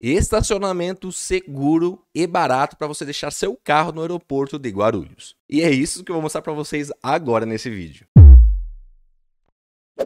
estacionamento seguro e barato para você deixar seu carro no aeroporto de Guarulhos. E é isso que eu vou mostrar para vocês agora nesse vídeo.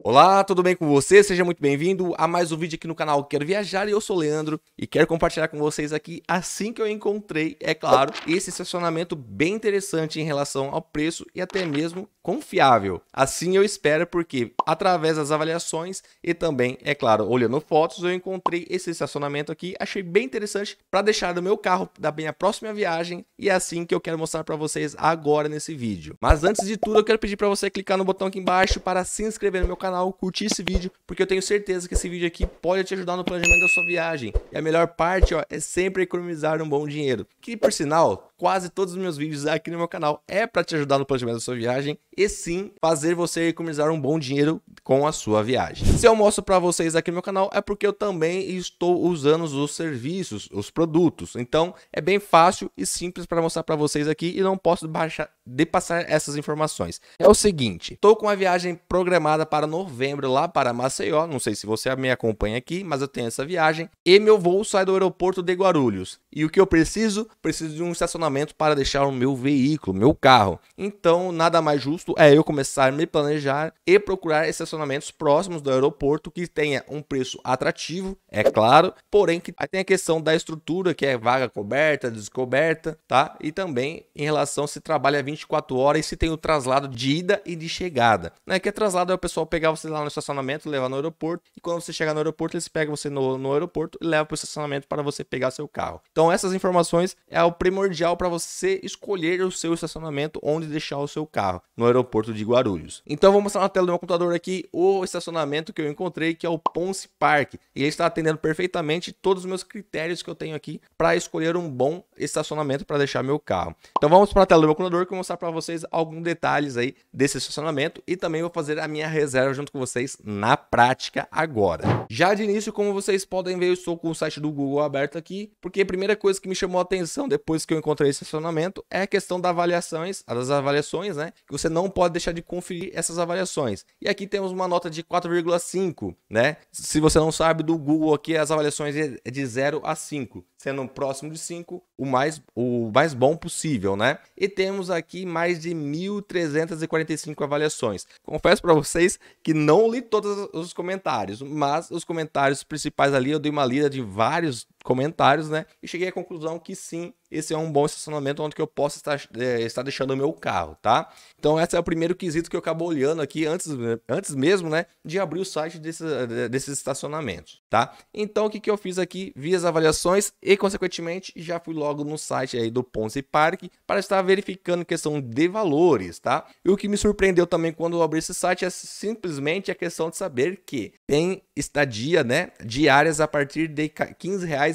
Olá, tudo bem com você? Seja muito bem-vindo a mais um vídeo aqui no canal Quero Viajar e eu sou o Leandro e quero compartilhar com vocês aqui, assim que eu encontrei, é claro, esse estacionamento bem interessante em relação ao preço e até mesmo confiável. Assim eu espero porque através das avaliações e também, é claro, olhando fotos, eu encontrei esse estacionamento aqui, achei bem interessante para deixar no meu carro da minha próxima viagem e é assim que eu quero mostrar para vocês agora nesse vídeo. Mas antes de tudo, eu quero pedir para você clicar no botão aqui embaixo para se inscrever no meu canal canal, curtir esse vídeo, porque eu tenho certeza que esse vídeo aqui pode te ajudar no planejamento da sua viagem. E a melhor parte, ó, é sempre economizar um bom dinheiro. Que, por sinal, quase todos os meus vídeos aqui no meu canal é para te ajudar no planejamento da sua viagem e sim fazer você economizar um bom dinheiro com a sua viagem. Se eu mostro para vocês aqui no meu canal é porque eu também estou usando os serviços, os produtos. Então, é bem fácil e simples para mostrar para vocês aqui e não posso baixar de passar essas informações. É o seguinte, estou com uma viagem programada para novembro lá para Maceió, não sei se você me acompanha aqui, mas eu tenho essa viagem e meu voo sai do aeroporto de Guarulhos. E o que eu preciso? Preciso de um estacionamento para deixar o meu veículo, meu carro. Então, nada mais justo é eu começar a me planejar e procurar estacionamentos próximos do aeroporto que tenha um preço atrativo, é claro, porém que tem a questão da estrutura, que é vaga coberta, descoberta, tá? E também em relação se trabalha 24 horas e se tem o traslado de ida e de chegada. Né? Que é traslado é o pessoal pegar você lá no estacionamento, levar no aeroporto, e quando você chegar no aeroporto, eles pegam você no, no aeroporto e levam para o estacionamento para você pegar seu carro. Então essas informações é o primordial para você escolher o seu estacionamento onde deixar o seu carro, no aeroporto de Guarulhos. Então vou mostrar na tela do meu computador aqui o estacionamento que eu encontrei, que é o Ponce Park. E ele está atendendo perfeitamente todos os meus critérios que eu tenho aqui para escolher um bom estacionamento para deixar meu carro. Então vamos para a tela do meu computador que eu mostrar para vocês alguns detalhes aí desse estacionamento e também vou fazer a minha reserva junto com vocês na prática agora. Já de início, como vocês podem ver, eu estou com o site do Google aberto aqui, porque a primeira coisa que me chamou a atenção depois que eu encontrei esse estacionamento é a questão das avaliações, das avaliações, né? Que você não pode deixar de conferir essas avaliações. E aqui temos uma nota de 4,5, né? Se você não sabe do Google aqui, as avaliações é de 0 a 5 sendo próximo de 5, o mais, o mais bom possível, né? E temos aqui mais de 1.345 avaliações. Confesso para vocês que não li todos os comentários, mas os comentários principais ali eu dei uma lida de vários comentários, né? E cheguei à conclusão que sim, esse é um bom estacionamento onde eu posso estar, é, estar deixando o meu carro, tá? Então, esse é o primeiro quesito que eu acabo olhando aqui antes, antes mesmo, né? De abrir o site desse, desses estacionamentos, tá? Então, o que, que eu fiz aqui? Vi as avaliações e, consequentemente, já fui logo no site aí do Ponce Park para estar verificando questão de valores, tá? E o que me surpreendeu também quando eu abri esse site é simplesmente a questão de saber que tem estadia, né? Diárias a partir de 15 reais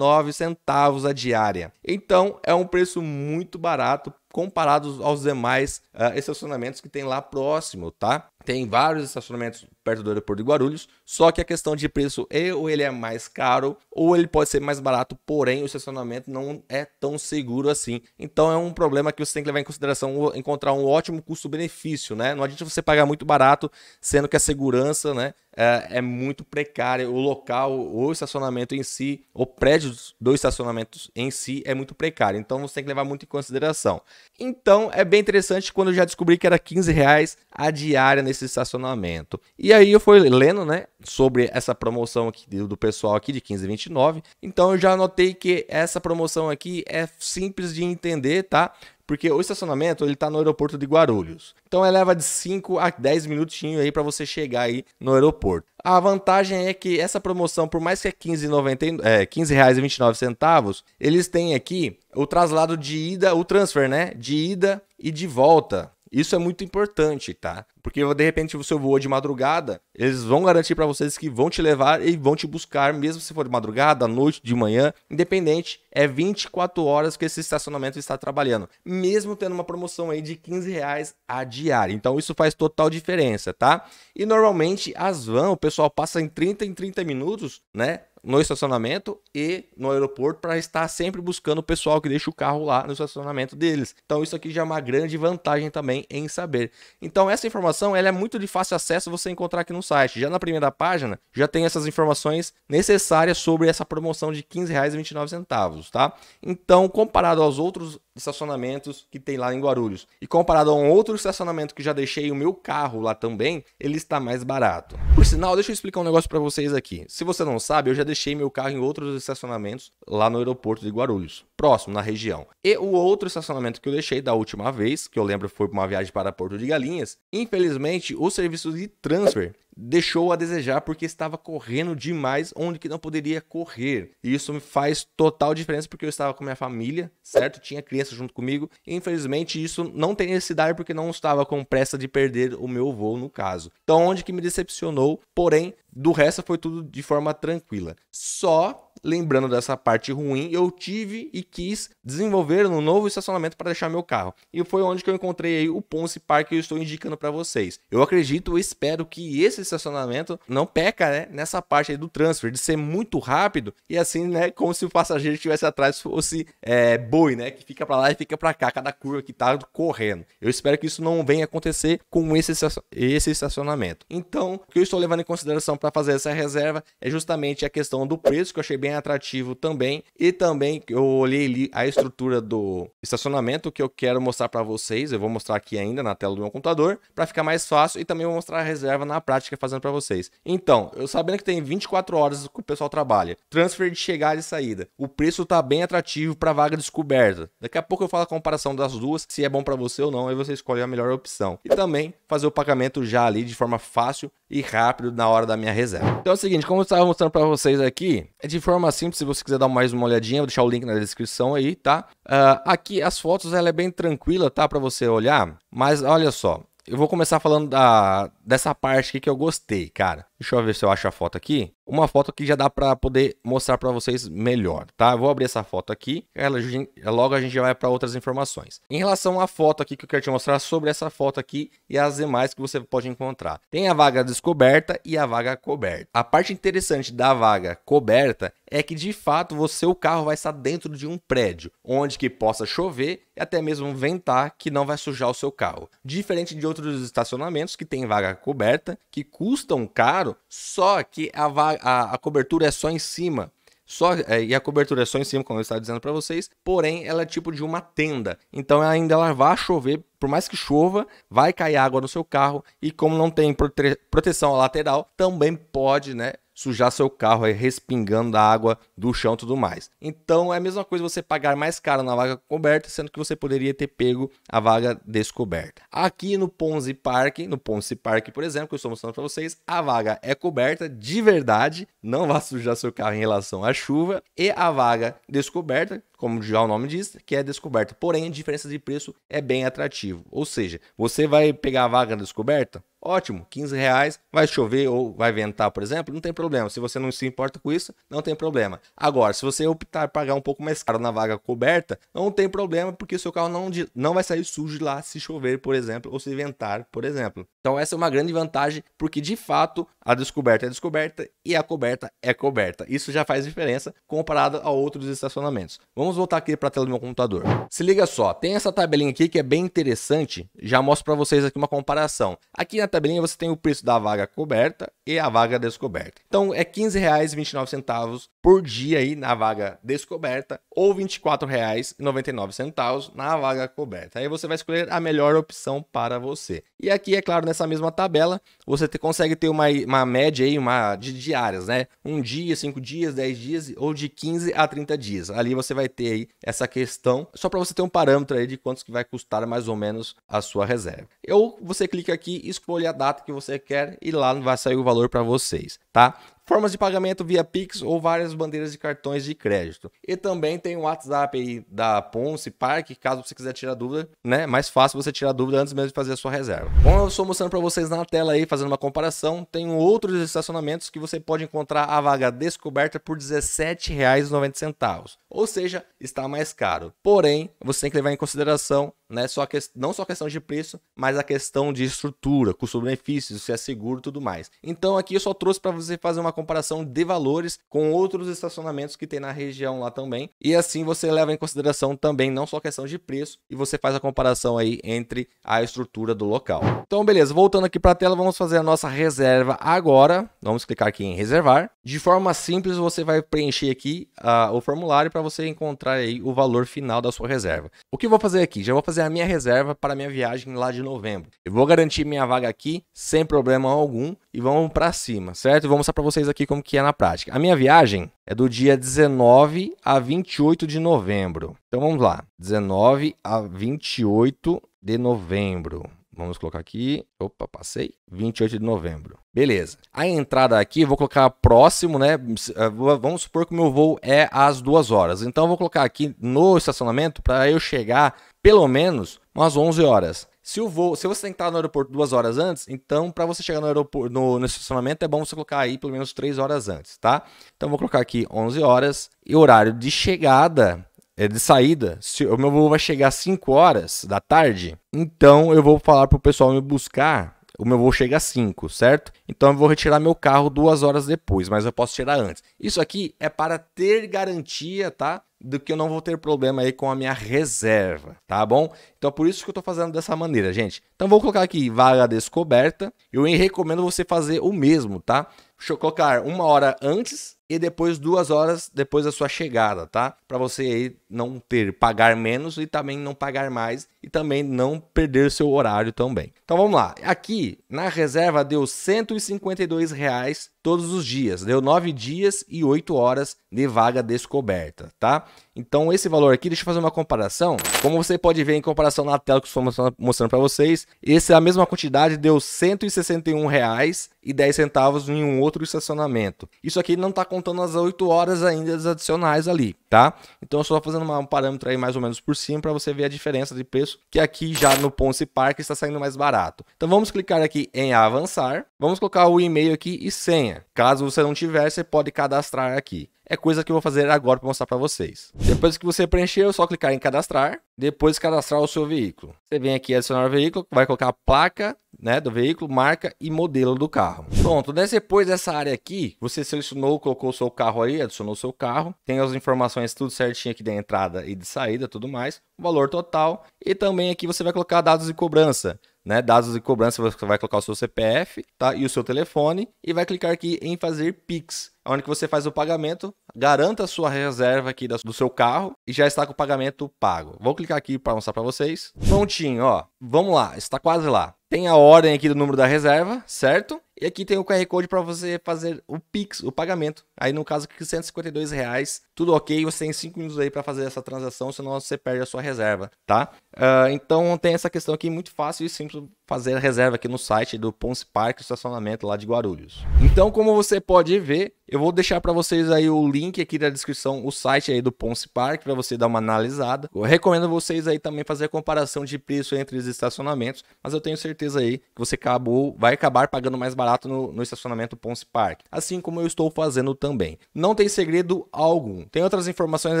centavos a diária. Então é um preço muito barato comparados aos demais uh, estacionamentos que tem lá próximo, tá? Tem vários estacionamentos perto do aeroporto de Guarulhos. Só que a questão de preço é ou ele é mais caro ou ele pode ser mais barato, porém o estacionamento não é tão seguro assim. Então é um problema que você tem que levar em consideração, encontrar um ótimo custo-benefício, né? Não adianta você pagar muito barato, sendo que a segurança, né, é, é, muito precária. O local, o estacionamento em si, o prédio do estacionamento em si é muito precário. Então você tem que levar muito em consideração. Então é bem interessante quando eu já descobri que era 15 reais a diária nesse estacionamento. E aí eu fui lendo, né, sobre essa promoção aqui do pessoal aqui de 15,29. Então eu já anotei que essa promoção aqui é simples de entender, tá? Porque o estacionamento ele tá no aeroporto de Guarulhos. Então leva de 5 a 10 minutinhos aí para você chegar aí no aeroporto. A vantagem é que essa promoção, por mais que é R$15,29, é, R$15,29, eles têm aqui o traslado de ida, o transfer, né? De ida e de volta. Isso é muito importante, tá? Porque de repente, se você voa de madrugada, eles vão garantir para vocês que vão te levar e vão te buscar, mesmo se for de madrugada, à noite, de manhã, independente, é 24 horas que esse estacionamento está trabalhando, mesmo tendo uma promoção aí de 15 reais a diária. Então isso faz total diferença, tá? E normalmente as vans, o pessoal passa em 30 em 30 minutos, né? no estacionamento e no aeroporto para estar sempre buscando o pessoal que deixa o carro lá no estacionamento deles. Então isso aqui já é uma grande vantagem também em saber. Então essa informação ela é muito de fácil acesso você encontrar aqui no site. Já na primeira página já tem essas informações necessárias sobre essa promoção de R$15,29, tá? Então comparado aos outros de estacionamentos que tem lá em Guarulhos. E comparado a um outro estacionamento que já deixei o meu carro lá também, ele está mais barato. Por sinal, deixa eu explicar um negócio para vocês aqui. Se você não sabe, eu já deixei meu carro em outros estacionamentos lá no aeroporto de Guarulhos, próximo na região. E o outro estacionamento que eu deixei da última vez, que eu lembro foi para uma viagem para Porto de Galinhas, infelizmente o serviço de transfer deixou a desejar porque estava correndo demais onde que não poderia correr. E isso me faz total diferença porque eu estava com minha família, certo? Tinha criança junto comigo. E, infelizmente, isso não tem necessidade porque não estava com pressa de perder o meu voo, no caso. Então, onde que me decepcionou, porém, do resto foi tudo de forma tranquila. Só lembrando dessa parte ruim, eu tive e quis desenvolver um novo estacionamento para deixar meu carro. E foi onde que eu encontrei aí o Ponce Park que eu estou indicando para vocês. Eu acredito, espero que esse estacionamento não peca, né, nessa parte aí do transfer, de ser muito rápido e assim, né, como se o passageiro estivesse atrás fosse é, boi, né, que fica para lá e fica para cá, cada curva que tá correndo. Eu espero que isso não venha acontecer com esse, esse estacionamento. Então, o que eu estou levando em consideração para fazer essa reserva é justamente a questão do preço, que eu achei bem bem atrativo também. E também eu olhei ali a estrutura do estacionamento que eu quero mostrar para vocês. Eu vou mostrar aqui ainda na tela do meu computador para ficar mais fácil e também vou mostrar a reserva na prática fazendo para vocês. Então, eu sabendo que tem 24 horas que o pessoal trabalha, transfer de chegada e saída. O preço tá bem atrativo para vaga descoberta. Daqui a pouco eu falo a comparação das duas, se é bom para você ou não, aí você escolhe a melhor opção. E também fazer o pagamento já ali de forma fácil e rápido na hora da minha reserva. Então é o seguinte, como eu estava mostrando para vocês aqui, é de forma forma simples, se você quiser dar mais uma olhadinha, vou deixar o link na descrição aí, tá? Uh, aqui as fotos, ela é bem tranquila, tá? Para você olhar. Mas olha só, eu vou começar falando da, dessa parte aqui que eu gostei, cara. Deixa eu ver se eu acho a foto aqui. Uma foto que já dá para poder mostrar para vocês melhor, tá? Eu vou abrir essa foto aqui, ela, logo a gente já vai para outras informações. Em relação à foto aqui que eu quero te mostrar sobre essa foto aqui e as demais que você pode encontrar. Tem a vaga descoberta e a vaga coberta. A parte interessante da vaga coberta é que de fato você, o carro vai estar dentro de um prédio, onde que possa chover e até mesmo ventar que não vai sujar o seu carro. Diferente de outros estacionamentos que tem vaga coberta, que custam caro, só que a, a, a cobertura é só em cima. Só, é, e a cobertura é só em cima, como eu estava dizendo para vocês, porém ela é tipo de uma tenda. Então ainda ela vai chover, por mais que chova, vai cair água no seu carro e como não tem prote proteção lateral, também pode, né, sujar seu carro aí respingando a água do chão e tudo mais. Então é a mesma coisa você pagar mais caro na vaga coberta, sendo que você poderia ter pego a vaga descoberta. Aqui no Ponzi Park, no Ponzi Park, por exemplo, que eu estou mostrando para vocês, a vaga é coberta de verdade, não vá sujar seu carro em relação à chuva e a vaga descoberta como já o nome diz, que é descoberta. Porém, a diferença de preço é bem atrativo. Ou seja, você vai pegar a vaga descoberta, ótimo, 15 reais, vai chover ou vai ventar, por exemplo, não tem problema. Se você não se importa com isso, não tem problema. Agora, se você optar pagar um pouco mais caro na vaga coberta, não tem problema, porque o seu carro não, não vai sair sujo lá se chover, por exemplo, ou se ventar, por exemplo. Então essa é uma grande vantagem, porque de fato a descoberta é descoberta e a coberta é coberta. Isso já faz diferença comparado a outros estacionamentos. Vamos voltar aqui para a tela do meu computador. Se liga só, tem essa tabelinha aqui que é bem interessante, já mostro para vocês aqui uma comparação. Aqui na tabelinha você tem o preço da vaga coberta e a vaga descoberta. Então é R$ 15,29 por dia aí na vaga descoberta ou R$ 24,99 na vaga coberta. Aí você vai escolher a melhor opção para você. E aqui, é claro, nessa né, nessa mesma tabela, você te, consegue ter uma, uma média aí, uma de diárias, né? Um dia, cinco dias, dez dias, ou de 15 a 30 dias. Ali você vai ter aí essa questão, só para você ter um parâmetro aí de quantos que vai custar mais ou menos a sua reserva. Ou você clica aqui, escolhe a data que você quer e lá vai sair o valor para vocês, tá? formas de pagamento via Pix ou várias bandeiras de cartões de crédito. E também tem o WhatsApp aí da Ponce Park, caso você quiser tirar dúvida, né? Mais fácil você tirar dúvida antes mesmo de fazer a sua reserva. Bom, eu estou mostrando para vocês na tela aí, fazendo uma comparação, tem outros estacionamentos que você pode encontrar a vaga descoberta por R$17,90. Ou seja, está mais caro. Porém, você tem que levar em consideração né? Só que, não só a questão de preço, mas a questão de estrutura, custo benefício se é seguro e tudo mais. Então aqui eu só trouxe para você fazer uma comparação de valores com outros estacionamentos que tem na região lá também. E assim você leva em consideração também não só a questão de preço e você faz a comparação aí entre a estrutura do local. Então beleza, voltando aqui para a tela, vamos fazer a nossa reserva agora. Vamos clicar aqui em reservar. De forma simples você vai preencher aqui uh, o formulário para você encontrar aí o valor final da sua reserva. O que eu vou fazer aqui? Já vou fazer fazer é a minha reserva para minha viagem lá de novembro. Eu vou garantir minha vaga aqui sem problema algum e vamos para cima, certo? Vou mostrar para vocês aqui como que é na prática. A minha viagem é do dia 19 a 28 de novembro. Então vamos lá, 19 a 28 de novembro. Vamos colocar aqui. Opa, passei. 28 de novembro. Beleza. A entrada aqui, vou colocar próximo, né? Eh, vamos supor que o meu voo é às duas horas. Então, eu vou colocar aqui no estacionamento para eu chegar pelo menos umas 11 horas. Se o voo, se você tem que estar no aeroporto duas horas antes, então para você chegar no aeroporto, no, no, estacionamento é bom você colocar aí pelo menos três horas antes, tá? Então vou colocar aqui 11 horas e horário de chegada é de saída, se o meu voo vai chegar às 5 horas da tarde, então eu vou falar pro pessoal me buscar. O meu voo chega às 5, certo? Então eu vou retirar meu carro duas horas depois, mas eu posso tirar antes. Isso aqui é para ter garantia, tá? Do que eu não vou ter problema aí com a minha reserva, tá bom? Então é por isso que eu tô fazendo dessa maneira, gente. Então vou colocar aqui vaga descoberta. Eu recomendo você fazer o mesmo, tá? Deixa eu colocar uma hora antes e depois duas horas depois da sua chegada, tá? Para você aí não ter pagar menos e também não pagar mais e também não perder seu horário também. Então vamos lá. Aqui na reserva deu 152 reais todos os dias. Deu nove dias e oito horas de vaga descoberta, tá? Então esse valor aqui, deixa eu fazer uma comparação. Como você pode ver em comparação na tela que estou mostrando para vocês, essa a mesma quantidade, deu 161 reais e 10 centavos em um outro estacionamento. Isso aqui não está contando as 8 horas ainda adicionais ali, tá? Então eu só fazendo uma, um parâmetro aí mais ou menos por cima para você ver a diferença de preço, que aqui já no Ponce Park está saindo mais barato. Então vamos clicar aqui em avançar, vamos colocar o e-mail aqui e senha. Caso você não tiver, você pode cadastrar aqui é coisa que eu vou fazer agora para mostrar para vocês. Depois que você preencheu, é só clicar em cadastrar, depois cadastrar o seu veículo. Você vem aqui adicionar o veículo, vai colocar a placa né, do veículo, marca e modelo do carro. Pronto, né, depois dessa área aqui, você selecionou, colocou o seu carro aí, adicionou o seu carro, tem as informações tudo certinho aqui da entrada e de saída, tudo mais, o valor total e também aqui você vai colocar dados de cobrança né, dados de cobrança, você vai colocar o seu CPF tá, e o seu telefone e vai clicar aqui em fazer Pix, onde que você faz o pagamento, garanta a sua reserva aqui do seu carro e já está com o pagamento pago. Vou clicar aqui para mostrar para vocês. Prontinho, ó. Vamos lá, está quase lá. Tem a ordem aqui do número da reserva, certo? E aqui tem o QR Code para você fazer o Pix, o pagamento. Aí no caso aqui, 152 reais. Tudo ok, você tem 5 minutos aí para fazer essa transação, senão você perde a sua reserva, tá? Uh, então tem essa questão aqui muito fácil e simples fazer a reserva aqui no site do Ponce Parque, estacionamento lá de Guarulhos. Então, como você pode ver, eu vou deixar para vocês aí o link aqui na descrição, o site aí do Ponce Parque para você dar uma analisada. Eu recomendo vocês aí também fazer a comparação de preço entre os estacionamentos, mas eu tenho certeza aí que você acabou, vai acabar pagando mais barato no, no estacionamento Ponce Parque, assim como eu estou fazendo também. Não tem segredo algum. Tem outras informações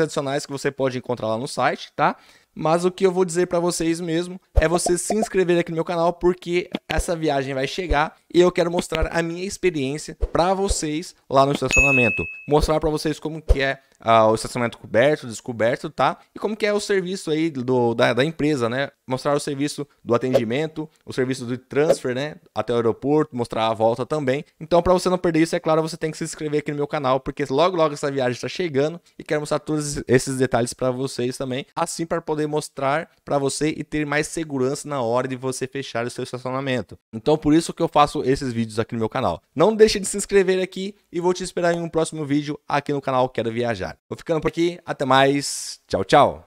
adicionais que você pode encontrar lá no site, tá? Mas o que eu vou dizer para vocês mesmo é você se inscrever aqui no meu canal porque essa viagem vai chegar e eu quero mostrar a minha experiência para vocês lá no estacionamento, mostrar para vocês como que é ah, o estacionamento coberto, descoberto, tá? E como que é o serviço aí do, da, da, empresa, né? Mostrar o serviço do atendimento, o serviço do transfer, né? Até o aeroporto, mostrar a volta também. Então, para você não perder isso, é claro, você tem que se inscrever aqui no meu canal, porque logo, logo essa viagem está chegando e quero mostrar todos esses detalhes para vocês também, assim para poder mostrar para você e ter mais segurança na hora de você fechar o seu estacionamento. Então, por isso que eu faço esses vídeos aqui no meu canal. Não deixe de se inscrever aqui e vou te esperar em um próximo vídeo aqui no canal Quero Viajar. Vou ficando por aqui, até mais. Tchau, tchau.